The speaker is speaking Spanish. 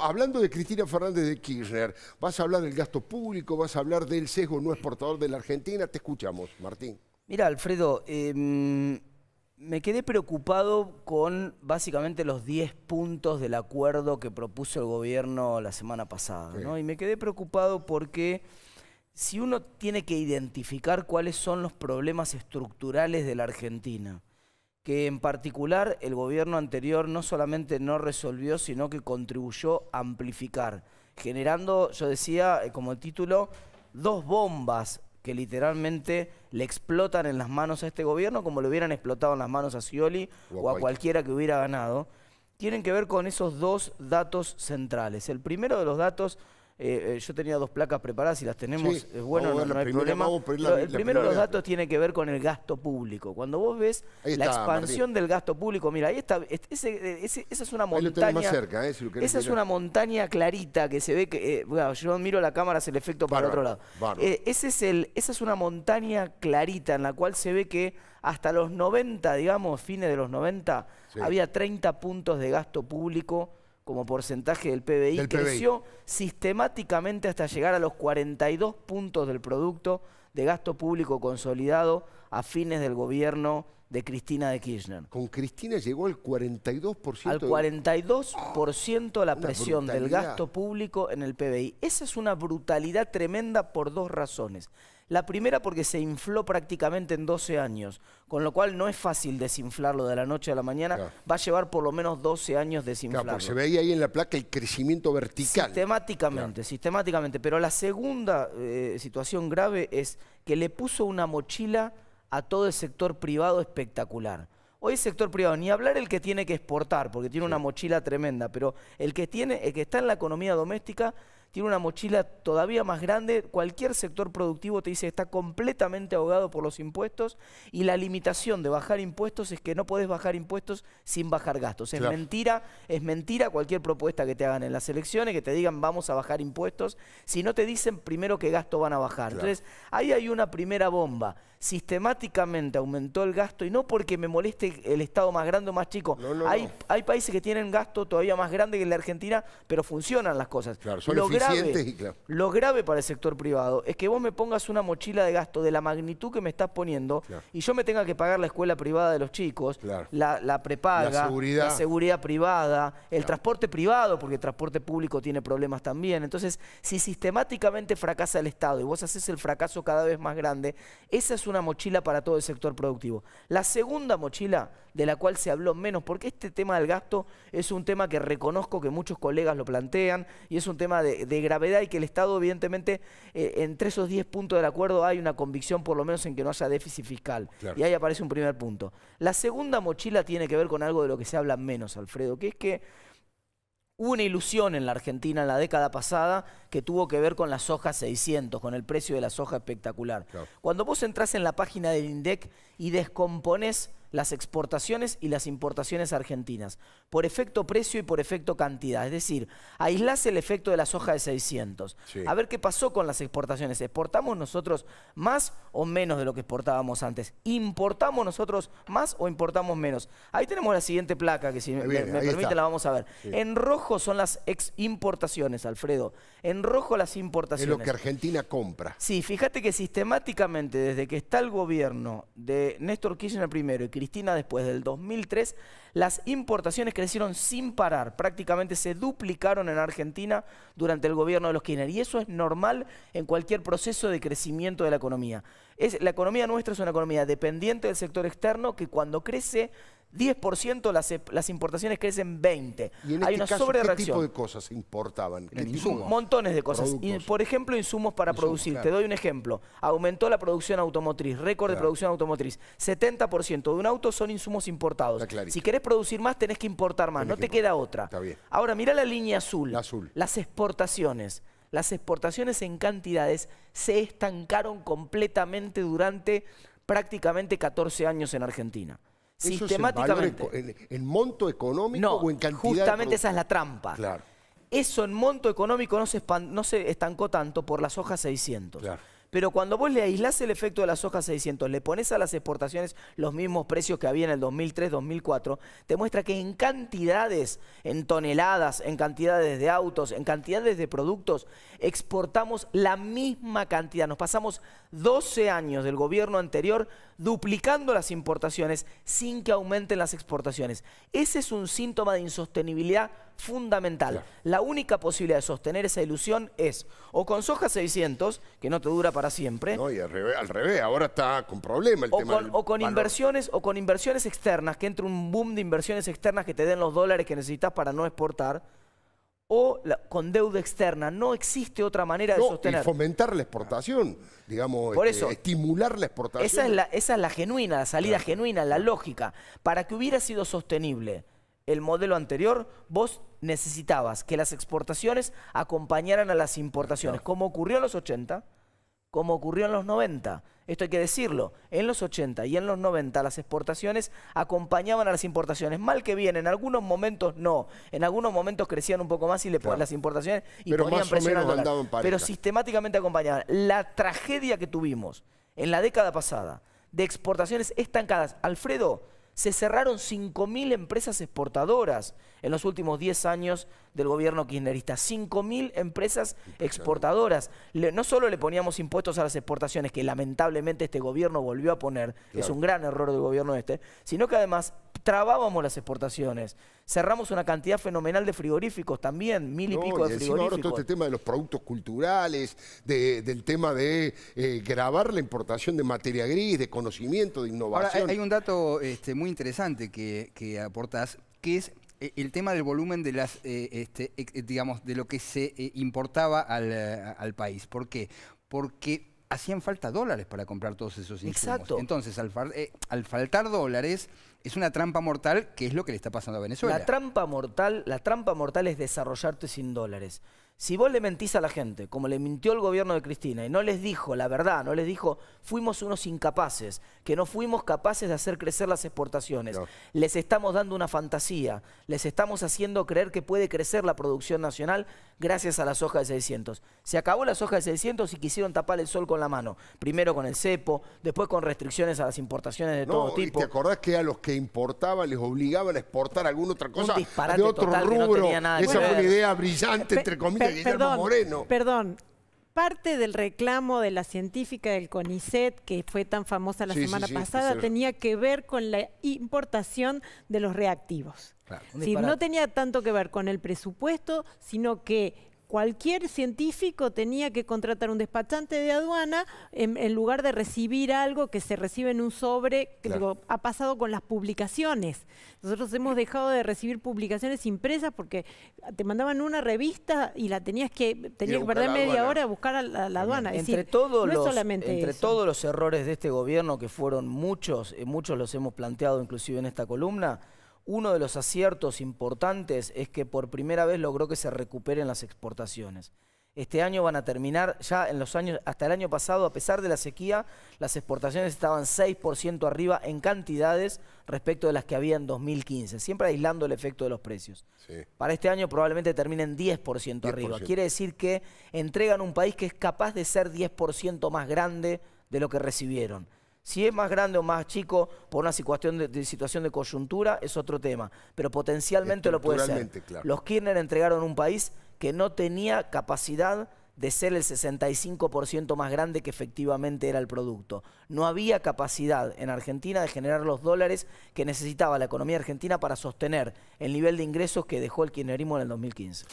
Hablando de Cristina Fernández de Kirchner, vas a hablar del gasto público, vas a hablar del sesgo no exportador de la Argentina. Te escuchamos, Martín. Mira, Alfredo, em, me quedé preocupado con básicamente los 10 puntos del acuerdo que propuso el gobierno la semana pasada. Y me quedé preocupado porque si uno tiene que identificar cuáles son los problemas estructurales de la Argentina, que en particular el gobierno anterior no solamente no resolvió, sino que contribuyó a amplificar, generando, yo decía eh, como título, dos bombas que literalmente le explotan en las manos a este gobierno como le hubieran explotado en las manos a Scioli o a, cualquiera que hubiera ganado, tienen que ver con esos dos datos centrales. El primero de los datos eh, eh, yo tenía dos placas preparadas y las tenemos, es bueno, no, hay problema. el primero los datos tiene que ver con el gasto público. Cuando vos ves la expansión del gasto público, mira, ahí está, esa es una montaña. Eh, esa es una montaña clarita que se ve que, yo miro la cámara, es el efecto para otro lado. ese es el, esa es una montaña clarita en la cual se ve que hasta los 90, digamos, fines de los 90, había 30 puntos de gasto público como porcentaje del PBI, creció sistemáticamente hasta llegar a los 42 puntos del producto de gasto público consolidado a fines del gobierno de Cristina de Kirchner. Con Cristina llegó al 42%. Al 42% la presión del gasto público en el PBI. Esa es una brutalidad tremenda por dos razones. La primera porque se infló prácticamente en 12 años, con lo cual no es fácil desinflarlo de la noche a la mañana, va a llevar por lo menos 12 años desinflarlo. se veía ahí en la placa el crecimiento vertical. Sistemáticamente, sistemáticamente. Pero la segunda eh, situación grave es que le puso una mochila a todo el sector privado espectacular. Hoy el sector privado, ni hablar el que tiene que exportar, porque tiene una mochila tremenda, pero el que tiene, el que está en la economía doméstica tiene una mochila todavía más grande, cualquier sector productivo te dice que está completamente ahogado por los impuestos y la limitación de bajar impuestos es que no puedes bajar impuestos sin bajar gastos. Es mentira, es mentira cualquier propuesta que te hagan en las elecciones, que te digan vamos a bajar impuestos, si no te dicen primero qué gasto van a bajar. Entonces, ahí hay una primera bomba sistemáticamente aumentó el gasto y no porque me moleste el Estado más grande o más chico. hay, hay países que tienen gasto todavía más grande que el de Argentina, pero funcionan las cosas. lo, grave, para el sector privado es que vos me pongas una mochila de gasto de la magnitud que me estás poniendo y yo me tenga que pagar la escuela privada de los chicos, la, la, prepaga, la seguridad, privada, el transporte privado, porque el transporte público tiene problemas también. Entonces, si sistemáticamente fracasa el Estado y vos haces el fracaso cada vez más grande, esa es una mochila para todo el sector productivo. La segunda mochila, de la cual se habló menos, porque este tema del gasto es un tema que reconozco que muchos colegas lo plantean y es un tema de, gravedad y que el Estado, evidentemente, eh, entre esos 10 puntos del acuerdo hay una convicción, por lo menos, en que no haya déficit fiscal. Y ahí aparece un primer punto. La segunda mochila tiene que ver con algo de lo que se habla menos, Alfredo, que es que Hubo una ilusión en la Argentina en la década pasada que tuvo que ver con la soja 600, con el precio de la soja espectacular. Cuando vos entras en la página del INDEC y descompones las exportaciones y las importaciones argentinas, por efecto precio y por efecto cantidad. Es decir, aislás el efecto de la soja de 600. A ver qué pasó con las exportaciones. ¿Exportamos nosotros más o menos de lo que exportábamos antes? ¿Importamos nosotros más o importamos menos? Ahí tenemos la siguiente placa, que si me, permite la vamos a ver. En rojo son las ex importaciones, Alfredo. En rojo las importaciones. Es lo que Argentina compra. Sí, fíjate que sistemáticamente, desde que está el gobierno de Néstor Kirchner primero y Cristina después del 2003, las importaciones crecieron sin parar, prácticamente se duplicaron en Argentina durante el gobierno de los Kirchner. Y eso es normal en cualquier proceso de crecimiento de la economía. la economía nuestra es una economía dependiente del sector externo que cuando crece 10% las, importaciones crecen 20%. ¿Y Hay este una sobre ¿Qué tipo de cosas importaban? insumos? Montones de cosas. por ejemplo, insumos para producir. Te doy un ejemplo. Aumentó la producción automotriz, récord de producción automotriz. 70% de un auto son insumos importados. Si querés producir más, tenés que importar más. no te queda otra. Ahora, mira la línea azul. Las exportaciones. Las exportaciones en cantidades se estancaron completamente durante prácticamente 14 años en Argentina sistemáticamente. en, monto económico o en cantidad Justamente esa es la trampa. Claro. Eso en monto económico no se, estancó tanto por las hojas 600. Pero cuando vos le aislás el efecto de las hojas 600, le pones a las exportaciones los mismos precios que había en el 2003, 2004, te muestra que en cantidades, en toneladas, en cantidades de autos, en cantidades de productos, exportamos la misma cantidad. Nos pasamos 12 años del gobierno anterior duplicando las importaciones sin que aumenten las exportaciones. Ese es un síntoma de insostenibilidad fundamental. La única posibilidad de sostener esa ilusión es o con soja 600, que no te dura para siempre. No, y al revés, al revés ahora está con problema el o tema. Con, inversiones o con inversiones externas, que entre un boom de inversiones externas que te den los dólares que necesitas para no exportar o con deuda externa. No existe otra manera de sostener. fomentar la exportación, digamos, Por este, eso, estimular la exportación. Esa es la, esa es la genuina, la salida genuina, la lógica. Para que hubiera sido sostenible el modelo anterior, vos necesitabas que las exportaciones acompañaran a las importaciones, como ocurrió en los 80, como ocurrió en los 90. Esto hay que decirlo. En los 80 y en los 90 las exportaciones acompañaban a las importaciones. Mal que bien, en algunos momentos no. En algunos momentos crecían un poco más y le las importaciones y Pero ponían presión Pero sistemáticamente acompañaban. La tragedia que tuvimos en la década pasada de exportaciones estancadas. Alfredo, se cerraron 5.000 empresas exportadoras en los últimos 10 años del gobierno kirchnerista. 5.000 empresas exportadoras. no solo le poníamos impuestos a las exportaciones, que lamentablemente este gobierno volvió a poner, es un gran error del gobierno este, sino que además trabábamos las exportaciones. Cerramos una cantidad fenomenal de frigoríficos también, mil y pico de frigoríficos. Ahora todo este tema de los productos culturales, del tema de eh, grabar la importación de materia gris, de conocimiento, de innovación. Ahora, hay un dato este, muy interesante que, que aportás, que es eh, el tema del volumen de las, eh, este, digamos, de lo que se importaba al, al país. ¿Por qué? Porque hacían falta dólares para comprar todos esos insumos. Exacto. Entonces, al, eh, al, faltar dólares, es una trampa mortal que es lo que le está pasando a Venezuela. La trampa mortal, la trampa mortal es desarrollarte sin dólares. Si vos le mentís a la gente, como le mintió el gobierno de Cristina, y no les dijo la verdad, no les dijo, fuimos unos incapaces, que no fuimos capaces de hacer crecer las exportaciones, les estamos dando una fantasía, les estamos haciendo creer que puede crecer la producción nacional gracias a la soja de 600. Se acabó la soja de 600 y quisieron tapar el sol con la mano, primero con el cepo, después con restricciones a las importaciones de todo tipo. ¿Te acordás que a los que importaban les obligaban a exportar alguna otra cosa? de otro rubro. Esa fue una idea brillante, entre comillas perdón, parte del reclamo de la científica del CONICET, que fue tan famosa la semana pasada, tenía que ver con la importación de los reactivos. si no tenía tanto que ver con el presupuesto, sino que cualquier científico tenía que contratar un despachante de aduana en, lugar de recibir algo que se recibe en un sobre, que ha pasado con las publicaciones. Nosotros hemos dejado de recibir publicaciones impresas porque te mandaban una revista y la tenías que, que perder media hora a buscar a la, aduana. entre todos los, todos los errores de este gobierno, que fueron muchos, eh, muchos los hemos planteado inclusive en esta columna, uno de los aciertos importantes es que por primera vez logró que se recuperen las exportaciones. Este año van a terminar, ya en los años, hasta el año pasado, a pesar de la sequía, las exportaciones estaban 6% arriba en cantidades respecto de las que había en 2015, siempre aislando el efecto de los precios. Para este año probablemente terminen 10%, arriba. Quiere decir que entregan un país que es capaz de ser 10% más grande de lo que recibieron. Si es más grande o más chico por una situación de, situación de coyuntura es otro tema, pero potencialmente lo puede ser. Los Kirchner entregaron un país que no tenía capacidad de ser el 65% más grande que efectivamente era el producto. No había capacidad en Argentina de generar los dólares que necesitaba la economía argentina para sostener el nivel de ingresos que dejó el kirchnerismo en el 2015.